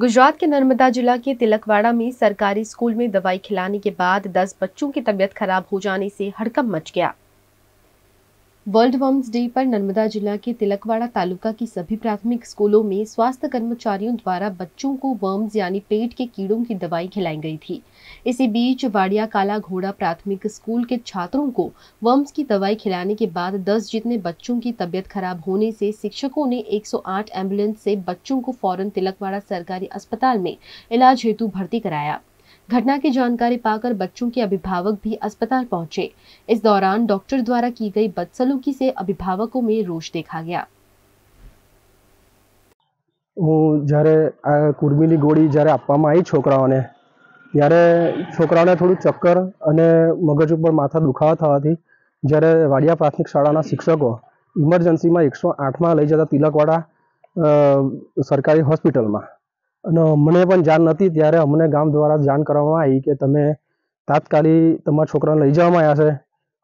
गुजरात के नर्मदा जिला के तिलकवाड़ा में सरकारी स्कूल में दवाई खिलाने के बाद 10 बच्चों की तबीयत खराब हो जाने से हड़कंप मच गया वर्ल्ड वर्म्स डे पर नर्मदा जिला के तिलकवाड़ा तालुका की सभी प्राथमिक स्कूलों में स्वास्थ्य कर्मचारियों द्वारा बच्चों को वर्म्स यानी पेट के कीड़ों की दवाई खिलाई गई थी इसी बीच वाड़िया काला घोड़ा प्राथमिक स्कूल के छात्रों को वर्म्स की दवाई खिलाने के बाद 10 जितने बच्चों की तबियत खराब होने से शिक्षकों ने एक एम्बुलेंस से बच्चों को फौरन तिलकवाड़ा सरकारी अस्पताल में इलाज हेतु भर्ती कराया घटना की जानकारी पाकर बच्चों के अभिभावक भी अस्पताल पहुंचे इस दौरान डॉक्टर द्वारा की गई बदसलूकी से अभिभावकों में रोष देखा गया હું જ્યારે આ કુર્મીની ગોળી જ્યારે આપવામાં આવી છોકરાઓને ત્યારે છોકરાઓને થોડું ચક્કર અને મગજ ઉપર માથા દુખાવા થવાથી જ્યારે વાડિયા પ્રાથમિક શાળાના શિક્ષકો ઇમરજન્સીમાં એકસો આઠમાં લઈ જતા તિલકવાડા સરકારી હોસ્પિટલમાં અને મને પણ જાણ નથી ત્યારે અમને ગામ દ્વારા જાણ કરવામાં આવી કે તમે તાત્કાલિક તમારા છોકરાને લઈ જવામાં આવ્યા છે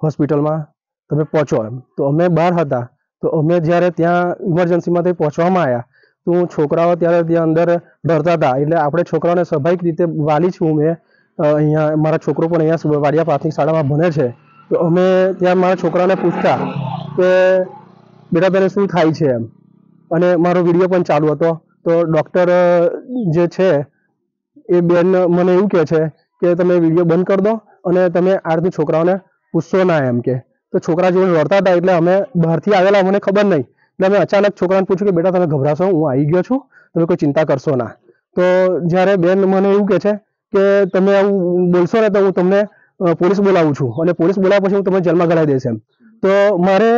હોસ્પિટલમાં તમે પહોંચો એમ તો અમે બહાર હતા તો અમે જ્યારે ત્યાં ઇમરજન્સીમાંથી પહોંચવામાં આવ્યા તો હું છોકરાઓ ત્યારે ત્યાં અંદર ડરતા હતા એટલે આપણે છોકરાઓને સ્વાભાવિક રીતે વાલી છું મેં અહીંયા મારા છોકરો પણ અહીંયા વાડિયા પ્રાથમિક શાળામાં ભણે છે તો અમે ત્યાં મારા છોકરાને પૂછતા કે બેટા તને શું થાય છે એમ અને મારો વિડીયો પણ ચાલુ હતો તો ડૉક્ટર જે છે એ બેન મને એવું કહે છે કે તમે વિડીયો બંધ કરી દો અને તમે આરતી છોકરાઓને પૂછશો ના એમ કે તો છોકરા જોડે લડતા હતા એટલે અમે બહારથી આવેલા મને ખબર નહીં એટલે અમે અચાનક છોકરાને પૂછ્યું કે બેટા તમે ગભરાશો હું આવી ગયો છું તમે કોઈ ચિંતા કરશો ના તો જ્યારે બેન મને એવું કહે છે કે તમે આવું બોલશો ને તો હું તમને પોલીસ બોલાવું છું અને પોલીસ બોલાવ્યા પછી હું તમને જેલમાં ગળાવી દઈશ એમ તો મારે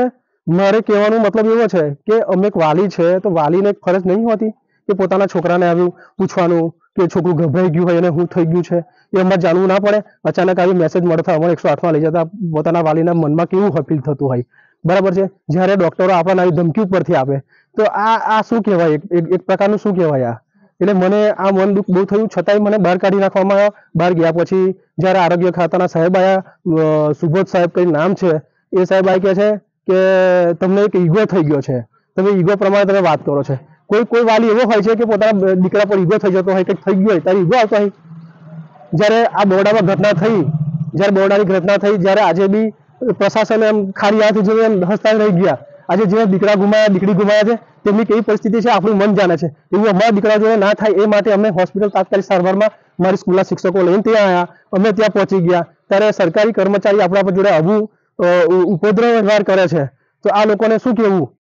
મારે કહેવાનું મતલબ એવો છે કે અમે એક વાલી છે તો વાલીને એક ફરજ નહીં હોતી કે પોતાના છોકરાને આવ્યું પૂછવાનું કે છોકરું ગભરાઈ ગયું હોય અને શું થઈ ગયું છે એ અમારે જાણવું ના પડે અચાનક આવી મેસેજ મળતા અમારે એકસો આઠમાં લઈ જતા પોતાના વાલીના મનમાં કેવું ફીલ થતું હોય બરાબર છે જ્યારે ડોક્ટરો આપણને આવી ધમકી ઉપરથી આપે તો આ આ શું કહેવાય એક પ્રકારનું શું કહેવાય આ એટલે મને આ મન દુઃખ બહુ થયું છતાંય મને બહાર કાઢી નાખવામાં આવ્યો બહાર ગયા પછી જ્યારે આરોગ્ય ખાતાના સાહેબ આવ્યા સુબોધ સાહેબ કઈ નામ છે એ સાહેબ આ કહે છે કે તમને એક ઈગો થઈ ગયો છે તમે ઈગો પ્રમાણે તમે વાત કરો છો કોઈ કોઈ વાલી એવો હોય છે કે પોતાના દીકરા પર ઈગો થઈ જતો હોય કંઈક થઈ ગયો હોય ત્યારે ઈગો આવતો હોય જ્યારે આ બોરડામાં ઘટના થઈ જ્યારે બોરડાની ઘટના થઈ જ્યારે આજે બી પ્રશાસન એમ ખાલી હાથ જોઈને એમ હસતા રહી ગયા આજે જે દીકરા ગુમાયા દીકરી ગુમાયા છે તેમની કેવી પરિસ્થિતિ છે આપણું મન જાણે છે એવું અમારા દીકરા જોડે ના થાય એ માટે અમે હોસ્પિટલ તાત્કાલિક સારવારમાં મારી સ્કૂલના શિક્ષકો લઈને ત્યાં આવ્યા અમે ત્યાં પહોંચી ગયા ત્યારે સરકારી કર્મચારી આપણા પર જોડે આવું ઉપદ્રવ વ્યવહાર કરે છે તો આ લોકોને શું કહેવું